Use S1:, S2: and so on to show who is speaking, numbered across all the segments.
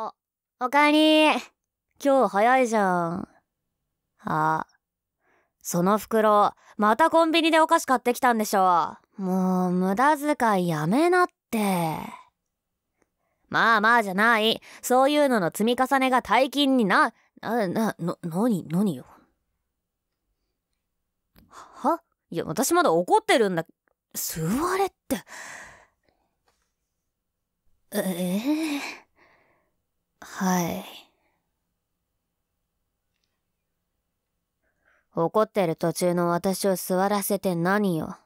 S1: あ、おかえり。今日早いじゃん。あ、その袋、またコンビニでお菓子買ってきたんでしょ。もう、無駄遣いやめなって。まあまあじゃない。そういうのの積み重ねが大金にな、な、な、の、な何なによ。はいや、私まだ怒ってるんだ。座れって。ええーはい。怒ってる途中の私を座らせて何よ。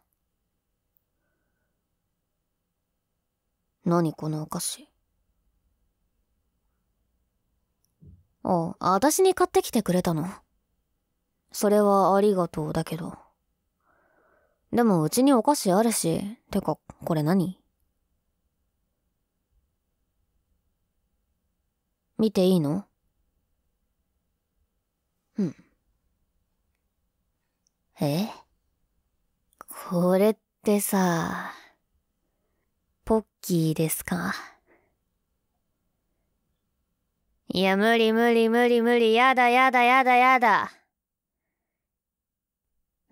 S1: 何このお菓子。あ、私に買ってきてくれたの。それはありがとうだけど。でもうちにお菓子あるし、てか、これ何見ていいのうん。えこれってさ、ポッキーですかいや、無理無理無理無理、やだやだやだやだ。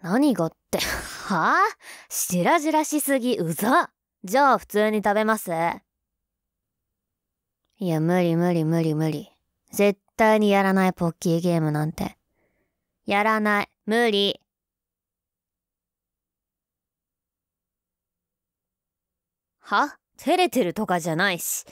S1: 何がって、はぁ、あ、しらじらしすぎ、うざ。じゃあ普通に食べます。いや、無理無理無理無理。絶対にやらないポッキーゲームなんて。やらない。無理。は照れてるとかじゃないし。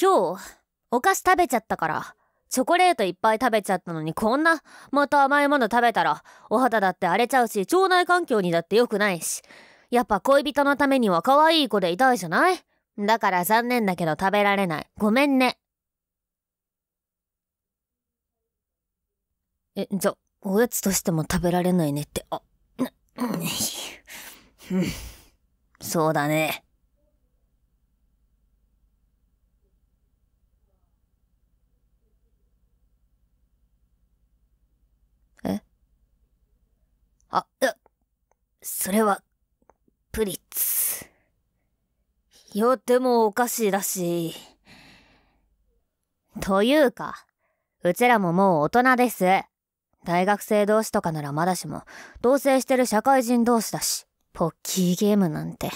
S1: 今日、お菓子食べちゃったから、チョコレートいっぱい食べちゃったのにこんな、また甘いもの食べたら、お肌だって荒れちゃうし、腸内環境にだって良くないし。やっぱ恋人のためには可愛い子でいたいじゃないだから残念だけど食べられない。ごめんね。え、じゃ、おやつとしても食べられないねって、あ、な、うん、そうだね。えあ、え、それは、プリッツ。よってもおかしいだしというか、うちらももう大人です。大学生同士とかならまだしも、同棲してる社会人同士だし、ポッキーゲームなんて。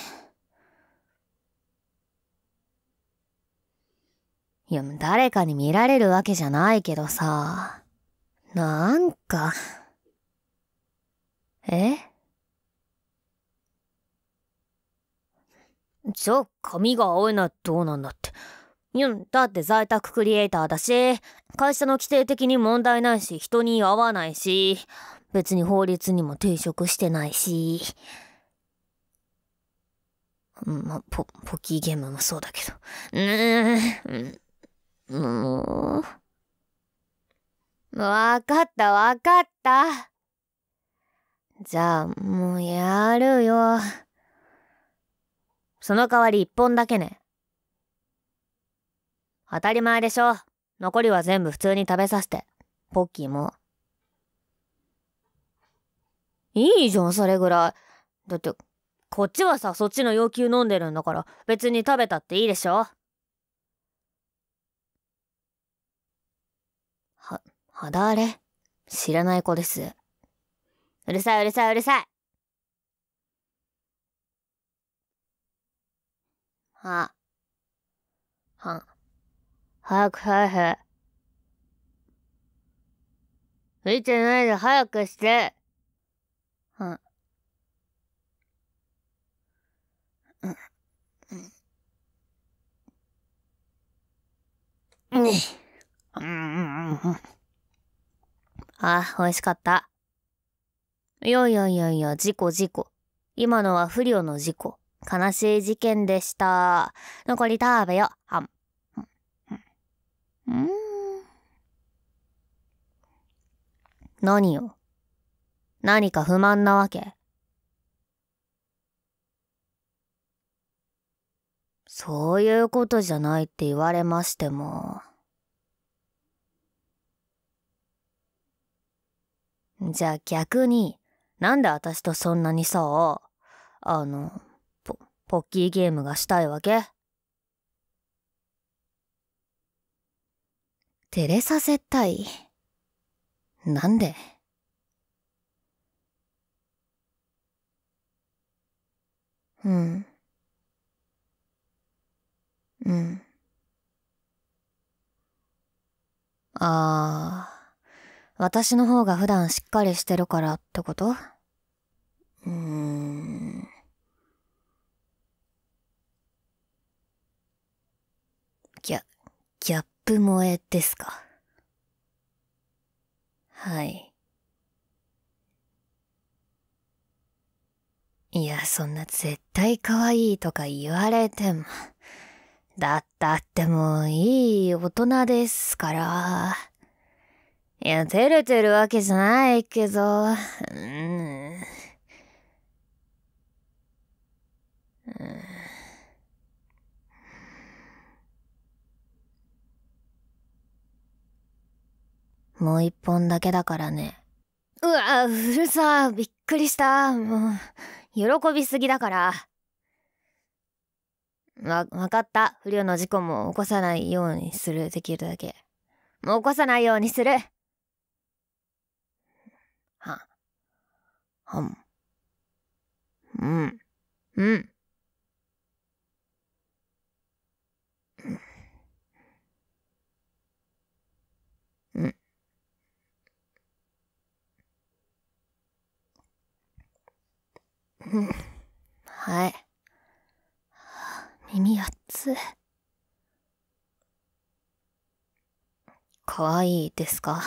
S1: いや、誰かに見られるわけじゃないけどさ。なんか。えじゃあ髪が青いのはどうなんだって。いや、だって在宅クリエイターだし、会社の規定的に問題ないし、人に合わないし、別に法律にも抵触してないし。まポ、ポキーゲームもそうだけど。うーん。ーん。わかったわかった。じゃあ、もうやるよ。その代わり一本だけね。当たり前でしょ。残りは全部普通に食べさせて。ポッキーも。いいじゃん、それぐらい。だって、こっちはさ、そっちの要求飲んでるんだから、別に食べたっていいでしょは、肌荒れ知らない子です。うるさいうるさいうるさいは、はん。早く早く。いてないで早くして。はん。うん。ああ、美味しかった。いやいやいやいや、事故事故。今のは不良の事故。悲しい事件でした。残り食べよ。あん。うん。何よ。何か不満なわけ。そういうことじゃないって言われましても。じゃあ逆に、なんで私とそんなにさ、あの、ポッキーゲームがしたいわけ照れさせたい。なんでうん。うん。ああ、私の方が普段しっかりしてるからってことうーん。プ萌えですか。はい。いや、そんな絶対可愛いとか言われても。だったってもういい大人ですから。いや、照れてるわけじゃないけど、うん。うんもう一本だけだからね。うわ、うるさ、びっくりした。もう、喜びすぎだから。わ、わかった。不良の事故も起こさないようにする。できるだけ。もう起こさないようにする。は、はん。うん。うん。はい。耳熱。可愛いですか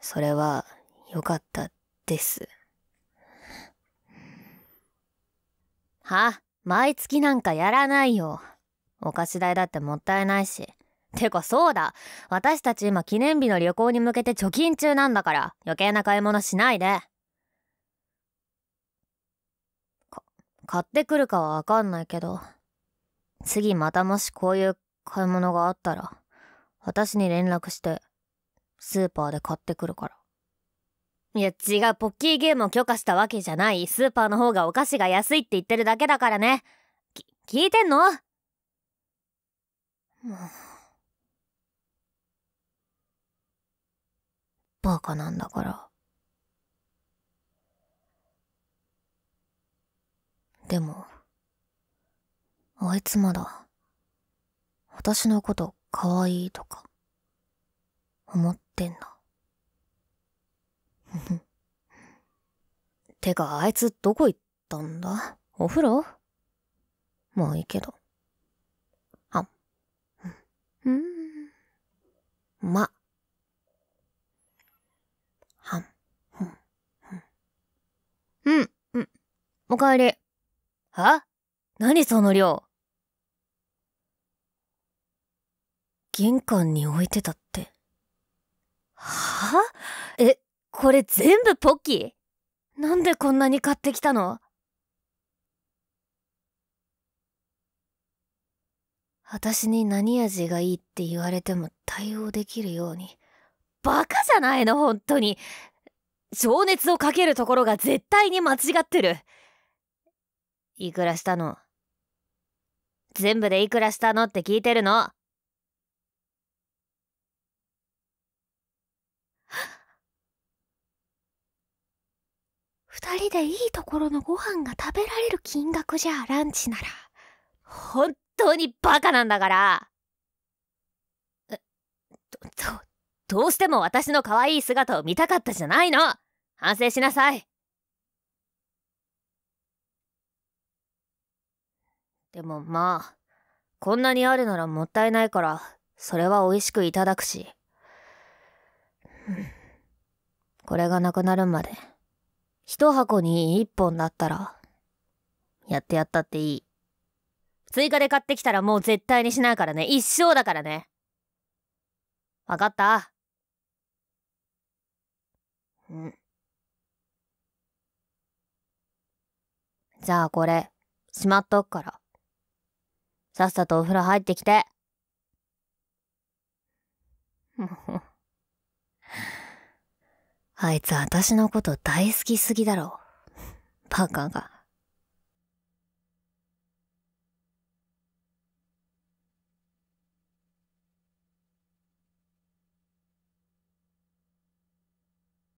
S1: それは良かったです。は毎月なんかやらないよ。お菓子代だってもったいないし。てかそうだ私たち今記念日の旅行に向けて貯金中なんだから余計な買い物しないで。買ってくるかはわかんないけど、次またもしこういう買い物があったら、私に連絡して、スーパーで買ってくるから。いや違う、ポッキーゲームを許可したわけじゃない。スーパーの方がお菓子が安いって言ってるだけだからね。き、聞いてんのもう。バカなんだから。でも、あいつまだ、私のこと可愛いとか、思ってんな。てか、あいつどこ行ったんだお風呂もういいけど。あ、うん。ま。はん、うん、うん。うん、うん。おかえり。は何その量玄関に置いてたって。はあ、え、これ全部ポッキーなんでこんなに買ってきたの私に何味がいいって言われても対応できるように。バカじゃないの、本当に。情熱をかけるところが絶対に間違ってる。いくらしたの全部でいくらしたのって聞いてるの 二人でいいところのご飯が食べられる金額じゃランチなら本当にバカなんだからえどどどうしても私の可愛い姿を見たかったじゃないの反省しなさいでもまあ、こんなにあるならもったいないから、それは美味しくいただくし。これがなくなるまで、一箱に一本だったら、やってやったっていい。追加で買ってきたらもう絶対にしないからね。一生だからね。わかったうん。じゃあこれ、しまっとくから。さっさとお風呂入ってきて。あいつ私のこと大好きすぎだろ。バカが。